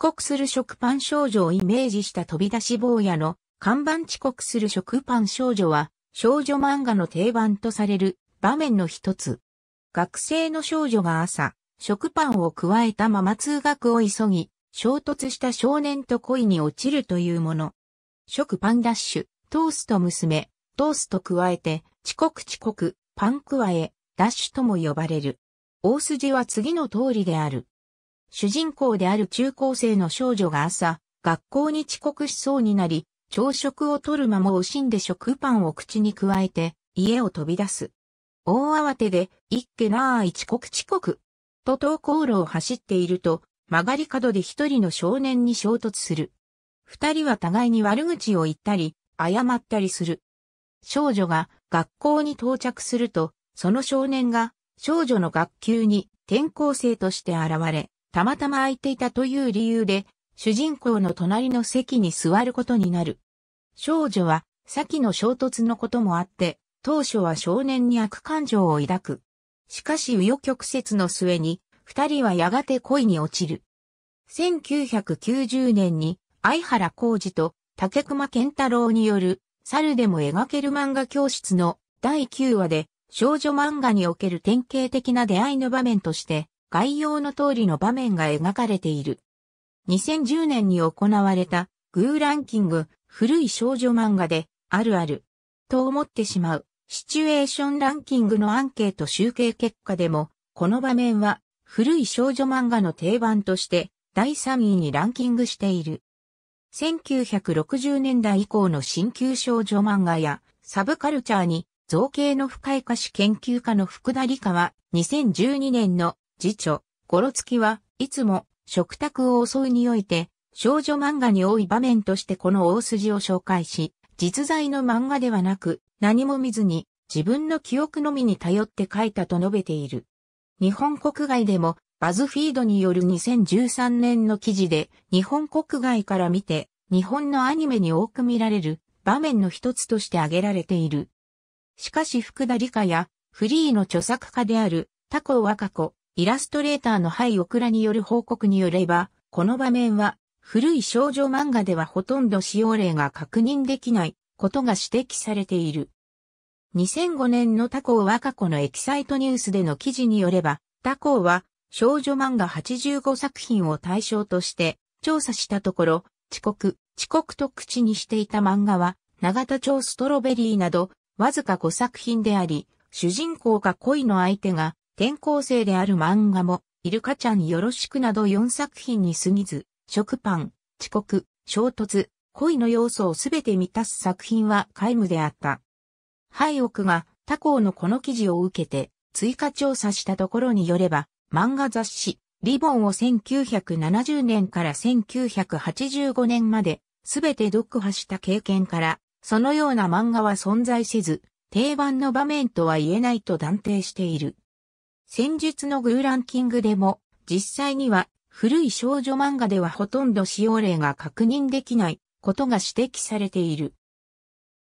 遅刻する食パン少女をイメージした飛び出し坊やの看板遅刻する食パン少女は少女漫画の定番とされる場面の一つ。学生の少女が朝、食パンを加えたまま通学を急ぎ、衝突した少年と恋に落ちるというもの。食パンダッシュ、トースト娘、トースト加えて、遅刻遅刻、パン加え、ダッシュとも呼ばれる。大筋は次の通りである。主人公である中高生の少女が朝、学校に遅刻しそうになり、朝食を取る間も惜しんで食パンを口に加えて、家を飛び出す。大慌てで、いっけなーい遅刻遅刻。と登校路を走っていると、曲がり角で一人の少年に衝突する。二人は互いに悪口を言ったり、謝ったりする。少女が学校に到着すると、その少年が少女の学級に転校生として現れ、たまたま空いていたという理由で、主人公の隣の席に座ることになる。少女は、先の衝突のこともあって、当初は少年に悪感情を抱く。しかし右翼曲折の末に、二人はやがて恋に落ちる。1990年に、相原浩二と竹熊健太郎による、猿でも描ける漫画教室の第9話で、少女漫画における典型的な出会いの場面として、概要の通りの場面が描かれている。2010年に行われたグーランキング古い少女漫画であるあると思ってしまうシチュエーションランキングのアンケート集計結果でもこの場面は古い少女漫画の定番として第3位にランキングしている。1960年代以降の新旧少女漫画やサブカルチャーに造形の深い歌詞研究家の福田理科は2012年の次女、ゴロツキはいつも食卓を襲うにおいて少女漫画に多い場面としてこの大筋を紹介し、実在の漫画ではなく何も見ずに自分の記憶のみに頼って書いたと述べている。日本国外でもバズフィードによる2013年の記事で日本国外から見て日本のアニメに多く見られる場面の一つとして挙げられている。しかし福田理香やフリーの著作家であるタコ若子、イラストレーターのハイオクラによる報告によれば、この場面は古い少女漫画ではほとんど使用例が確認できないことが指摘されている。2005年の他校若子のエキサイトニュースでの記事によれば、他校は少女漫画85作品を対象として調査したところ、遅刻、遅刻と口にしていた漫画は、長田町ストロベリーなど、わずか5作品であり、主人公か恋の相手が転校生である漫画も、イルカちゃんよろしくなど4作品に過ぎず、食パン、遅刻、衝突、恋の要素をすべて満たす作品は皆無であった。ハイオクが他校のこの記事を受けて追加調査したところによれば、漫画雑誌、リボンを1970年から1985年まで、すべて読破した経験から、そのような漫画は存在せず、定番の場面とは言えないと断定している。戦術のグーランキングでも、実際には古い少女漫画ではほとんど使用例が確認できないことが指摘されている。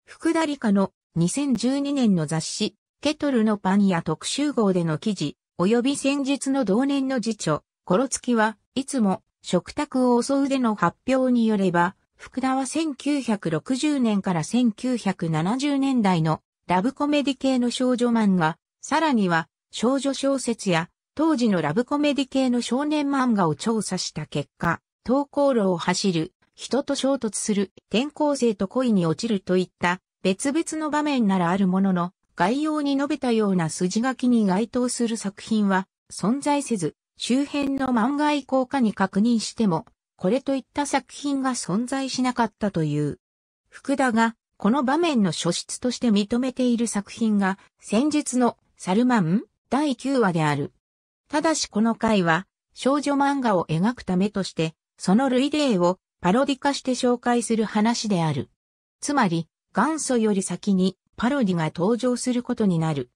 福田理科の2012年の雑誌、ケトルのパンや特集号での記事、及び戦術の同年の辞書、コロツキはいつも食卓を襲うでの発表によれば、福田は1960年から1970年代のラブコメディ系の少女漫画、さらには少女小説や当時のラブコメディ系の少年漫画を調査した結果、投稿路を走る、人と衝突する、転校生と恋に落ちるといった別々の場面ならあるものの、概要に述べたような筋書きに該当する作品は存在せず、周辺の漫画以降かに確認しても、これといった作品が存在しなかったという。福田が、この場面の書質として認めている作品が、先日のサルマン第9話である。ただしこの回は、少女漫画を描くためとして、その類例をパロディ化して紹介する話である。つまり、元祖より先にパロディが登場することになる。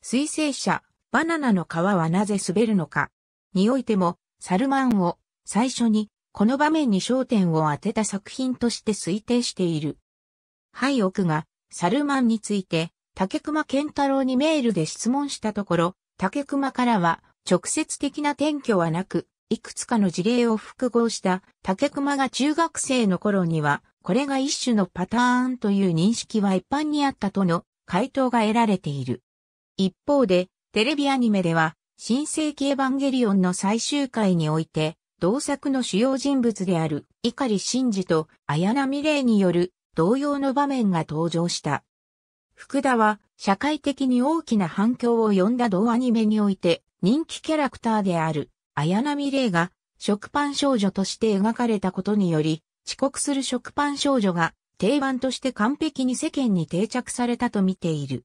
水星者、バナナの皮はなぜ滑るのか。においても、サルマンを最初にこの場面に焦点を当てた作品として推定している。ハイオクがサルマンについて竹熊健太郎にメールで質問したところ、竹熊からは直接的な転居はなく、いくつかの事例を複合した竹熊が中学生の頃には、これが一種のパターンという認識は一般にあったとの回答が得られている。一方で、テレビアニメでは、新世紀エヴァンゲリオンの最終回において、同作の主要人物である、碇真二と綾波レイによる同様の場面が登場した。福田は社会的に大きな反響を呼んだ同アニメにおいて人気キャラクターである綾波レが食パン少女として描かれたことにより遅刻する食パン少女が定番として完璧に世間に定着されたと見ている。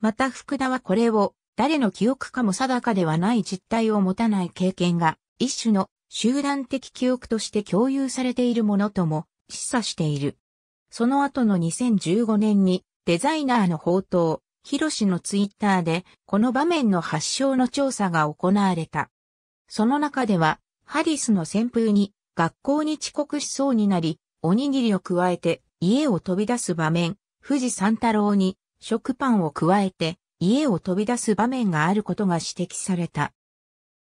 また福田はこれを誰の記憶かも定かではない実態を持たない経験が一種の集団的記憶として共有されているものとも示唆している。その後の2015年にデザイナーの宝刀、ロシのツイッターで、この場面の発祥の調査が行われた。その中では、ハリスの旋風に、学校に遅刻しそうになり、おにぎりを加えて、家を飛び出す場面、富士三太郎に、食パンを加えて、家を飛び出す場面があることが指摘された。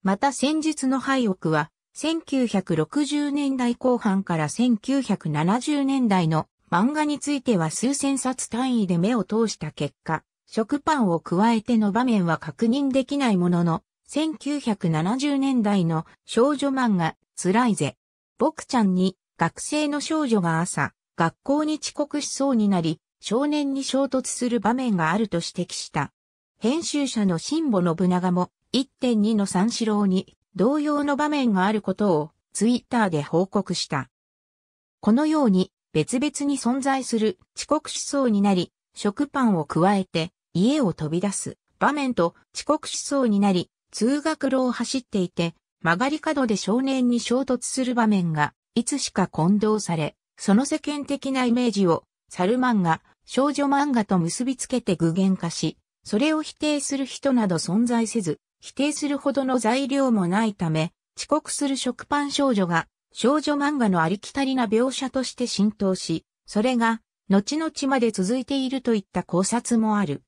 また先日の廃屋は、1960年代後半から1970年代の漫画については数千冊単位で目を通した結果、食パンを加えての場面は確認できないものの、1970年代の少女漫画、辛いぜ。僕ちゃんに学生の少女が朝、学校に遅刻しそうになり、少年に衝突する場面があると指摘した。編集者の辛坊信長も1.2の三四郎に同様の場面があることをツイッターで報告した。このように別々に存在する遅刻しそうになり、食パンを加えて家を飛び出す場面と遅刻しそうになり、通学路を走っていて曲がり角で少年に衝突する場面がいつしか混同され、その世間的なイメージをサルマンが少女漫画と結びつけて具現化し、それを否定する人など存在せず、否定するほどの材料もないため、遅刻する食パン少女が少女漫画のありきたりな描写として浸透し、それが、後々まで続いているといった考察もある。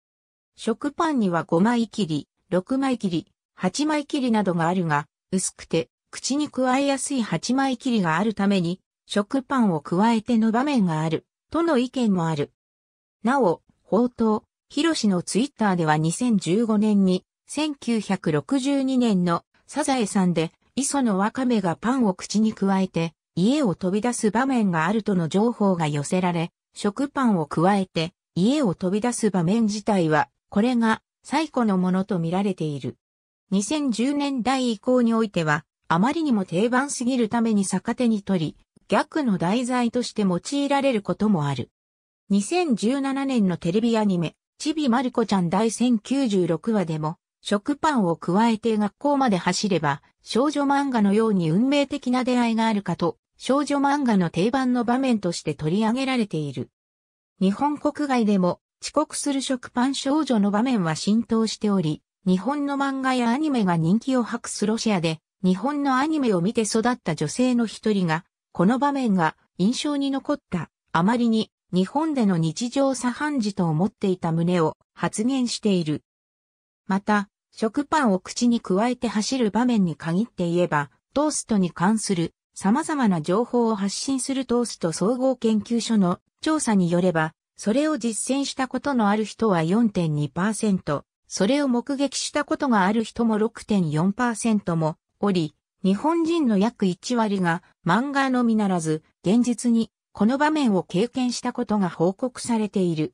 食パンには5枚切り、6枚切り、8枚切りなどがあるが、薄くて、口に加えやすい8枚切りがあるために、食パンを加えての場面がある、との意見もある。なお、宝刀、広志のツイッターでは2015年に、1962年のサザエさんで磯のワカメがパンを口に加えて、家を飛び出す場面があるとの情報が寄せられ、食パンを加えて、家を飛び出す場面自体は、これが最古のものと見られている。2010年代以降においては、あまりにも定番すぎるために逆手に取り、逆の題材として用いられることもある。2017年のテレビアニメ、ちびまる子ちゃん第1096話でも、食パンを加えて学校まで走れば、少女漫画のように運命的な出会いがあるかと、少女漫画の定番の場面として取り上げられている。日本国外でも遅刻する食パン少女の場面は浸透しており、日本の漫画やアニメが人気を博すロシアで、日本のアニメを見て育った女性の一人が、この場面が印象に残った、あまりに日本での日常茶飯事と思っていた旨を発言している。また、食パンを口に加えて走る場面に限って言えば、トーストに関する様々な情報を発信するトースト総合研究所の調査によれば、それを実践したことのある人は4.2%、それを目撃したことがある人も6.4%もおり、日本人の約1割が漫画のみならず、現実にこの場面を経験したことが報告されている。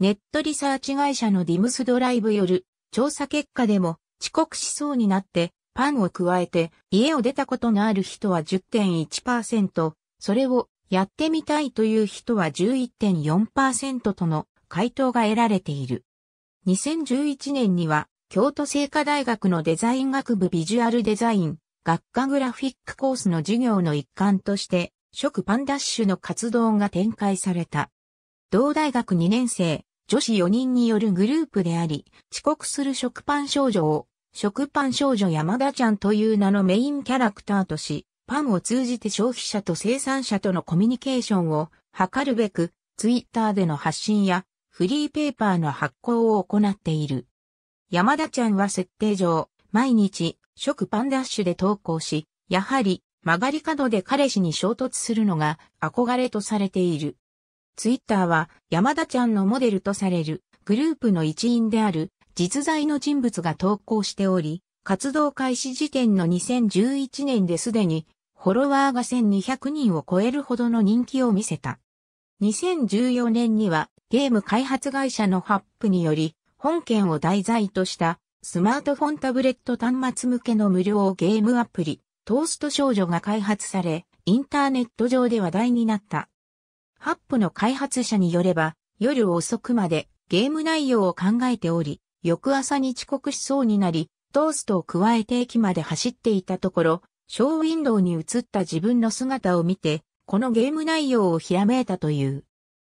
ネットリサーチ会社のディムスドライブよる調査結果でも遅刻しそうになってパンを加えて家を出たことのある人は10.1%、それをやってみたいという人は11.4%との回答が得られている。2011年には京都聖火大学のデザイン学部ビジュアルデザイン学科グラフィックコースの授業の一環として食パンダッシュの活動が展開された。同大学2年生、女子4人によるグループであり、遅刻する食パン少女を、食パン少女山田ちゃんという名のメインキャラクターとし、パンを通じて消費者と生産者とのコミュニケーションを図るべく、ツイッターでの発信やフリーペーパーの発行を行っている。山田ちゃんは設定上、毎日食パンダッシュで投稿し、やはり曲がり角で彼氏に衝突するのが憧れとされている。ツイッターは山田ちゃんのモデルとされるグループの一員である実在の人物が投稿しており、活動開始時点の2011年ですでにフォロワーが1200人を超えるほどの人気を見せた。2014年にはゲーム開発会社のハップにより本件を題材としたスマートフォンタブレット端末向けの無料ゲームアプリトースト少女が開発されインターネット上で話題になった。ハップの開発者によれば、夜遅くまでゲーム内容を考えており、翌朝に遅刻しそうになり、トーストを加えて駅まで走っていたところ、ショーウィンドウに映った自分の姿を見て、このゲーム内容をひらめいたという。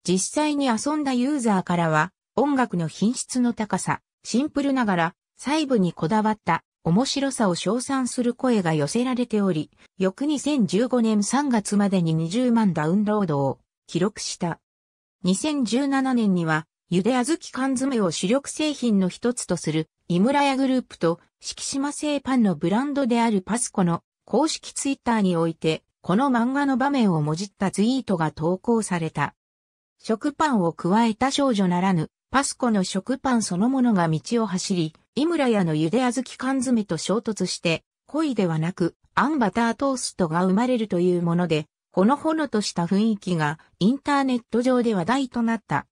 実際に遊んだユーザーからは、音楽の品質の高さ、シンプルながら、細部にこだわった面白さを称賛する声が寄せられており、翌2015年3月までに20万ダウンロードを記録した。2017年には、ゆであずき缶詰を主力製品の一つとする、井村屋グループと、敷島製パンのブランドであるパスコの公式ツイッターにおいて、この漫画の場面をもじったツイートが投稿された。食パンを加えた少女ならぬ、パスコの食パンそのものが道を走り、井村屋のゆであずき缶詰と衝突して、恋ではなく、アンバタートーストが生まれるというもので、ほのほのとした雰囲気がインターネット上で話題となった。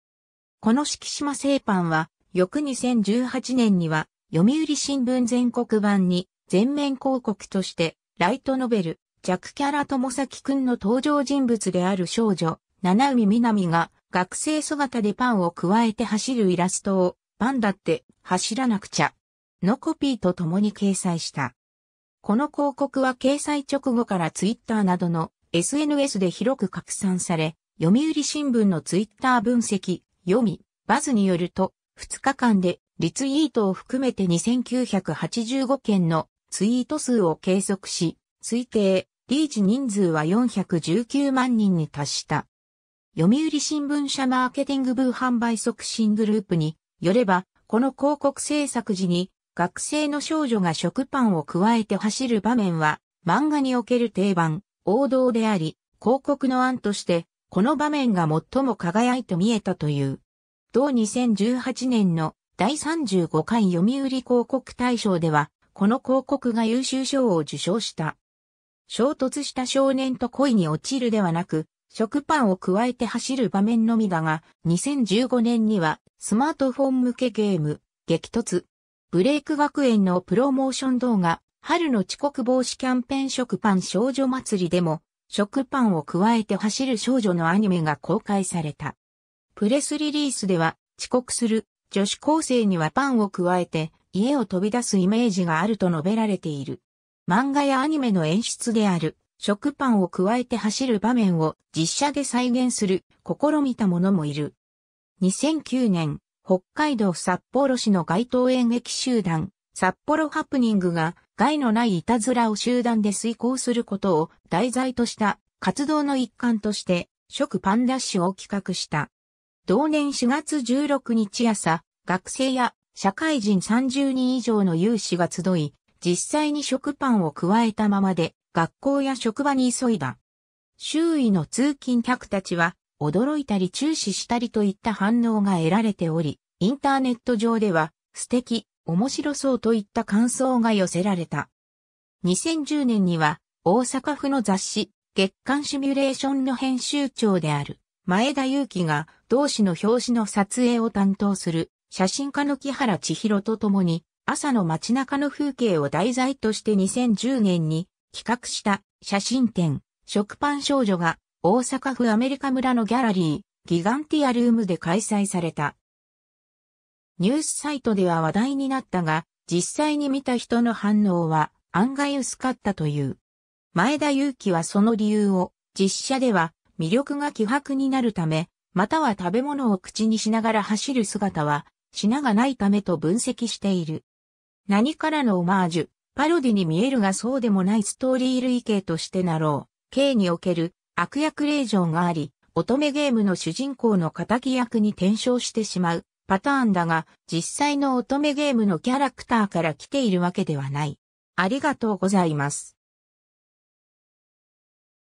この敷島製パンは、翌2018年には、読売新聞全国版に全面広告として、ライトノベル、弱キャラともさきくんの登場人物である少女、七海みなみが、学生姿でパンを加えて走るイラストを、パンだって走らなくちゃ、のコピーと共に掲載した。この広告は掲載直後からツイッターなどの SNS で広く拡散され、読売新聞のツイッター分析、読み、バズによると、2日間でリツイートを含めて2985件のツイート数を計測し、推定、リーチ人数は419万人に達した。読売新聞社マーケティング部販売促進グループによれば、この広告制作時に学生の少女が食パンを加えて走る場面は漫画における定番、王道であり、広告の案として、この場面が最も輝いて見えたという。同2018年の第35回読売広告大賞では、この広告が優秀賞を受賞した。衝突した少年と恋に落ちるではなく、食パンを加えて走る場面のみだが、2015年にはスマートフォン向けゲーム、激突、ブレイク学園のプロモーション動画、春の遅刻防止キャンペーン食パン少女祭りでも、食パンを加えて走る少女のアニメが公開された。プレスリリースでは、遅刻する女子高生にはパンを加えて、家を飛び出すイメージがあると述べられている。漫画やアニメの演出である、食パンを加えて走る場面を実写で再現する試みた者もいる。2009年、北海道札幌市の街頭演劇集団、札幌ハプニングが害のないいたずらを集団で遂行することを題材とした活動の一環として、食パンダッシュを企画した。同年4月16日朝、学生や社会人30人以上の有志が集い、実際に食パンを加えたままで、学校や職場に急いだ。周囲の通勤客たちは、驚いたり注視したりといった反応が得られており、インターネット上では、素敵、面白そうといった感想が寄せられた。2010年には大阪府の雑誌月刊シミュレーションの編集長である前田祐樹が同誌の表紙の撮影を担当する写真家の木原千尋と共に朝の街中の風景を題材として2010年に企画した写真展食パン少女が大阪府アメリカ村のギャラリーギガンティアルームで開催された。ニュースサイトでは話題になったが、実際に見た人の反応は案外薄かったという。前田祐樹はその理由を、実写では魅力が希薄になるため、または食べ物を口にしながら走る姿は、品がないためと分析している。何からのオマージュ、パロディに見えるがそうでもないストーリー類型としてなろう。K における悪役令状があり、乙女ゲームの主人公の仇役に転生してしまうパターンだが、実際の乙女ゲームのキャラクターから来ているわけではない。ありがとうございます。